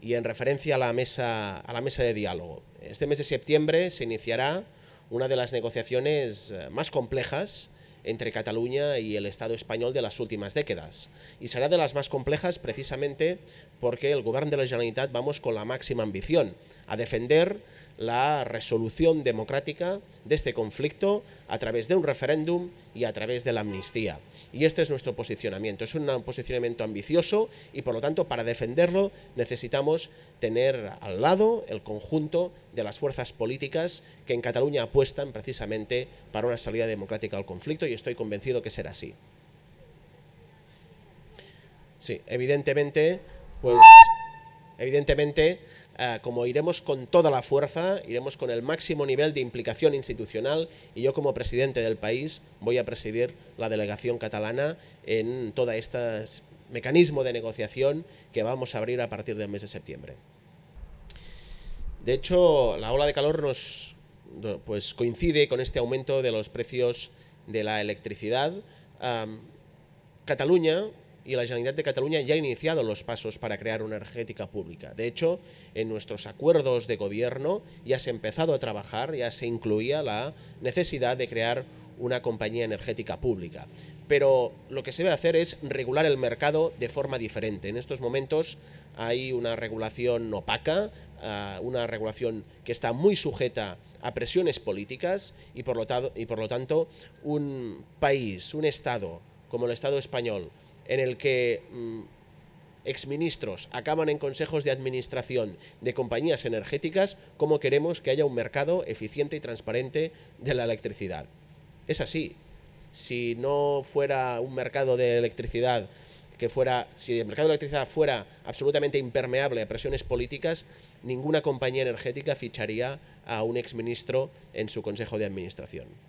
y en referencia a la mesa, a la mesa de diálogo. Este mes de septiembre se iniciará una de las negociaciones eh, más complejas entre Cataluña y el Estado español de las últimas décadas. Y será de las más complejas precisamente porque el Gobierno de la Generalitat vamos con la máxima ambición a defender la resolución democrática de este conflicto a través de un referéndum y a través de la amnistía. Y este es nuestro posicionamiento. Es un posicionamiento ambicioso y, por lo tanto, para defenderlo necesitamos tener al lado el conjunto de las fuerzas políticas que en Cataluña apuestan precisamente para una salida democrática al conflicto y estoy convencido que será así. Sí, evidentemente, pues Evidentemente, eh, como iremos con toda la fuerza, iremos con el máximo nivel de implicación institucional y yo como presidente del país voy a presidir la delegación catalana en todo este mecanismo de negociación que vamos a abrir a partir del mes de septiembre. De hecho, la ola de calor nos pues coincide con este aumento de los precios de la electricidad. Cataluña y la Generalitat de Cataluña ya ha iniciado los pasos para crear una energética pública. De hecho, en nuestros acuerdos de gobierno ya se ha empezado a trabajar, ya se incluía la necesidad de crear una compañía energética pública. Pero lo que se debe hacer es regular el mercado de forma diferente. En estos momentos hay una regulación opaca, ah, una regulación que está muy sujeta a presiones políticas y por lo tanto un país, un Estado como el Estado español, en el que mm, exministros acaban en consejos de administración de compañías energéticas cómo queremos que haya un mercado eficiente y transparente de la electricidad. Es así. Si no fuera un mercado de electricidad que fuera, si el mercado de electricidad fuera absolutamente impermeable a presiones políticas, ninguna compañía energética ficharía a un exministro en su consejo de administración.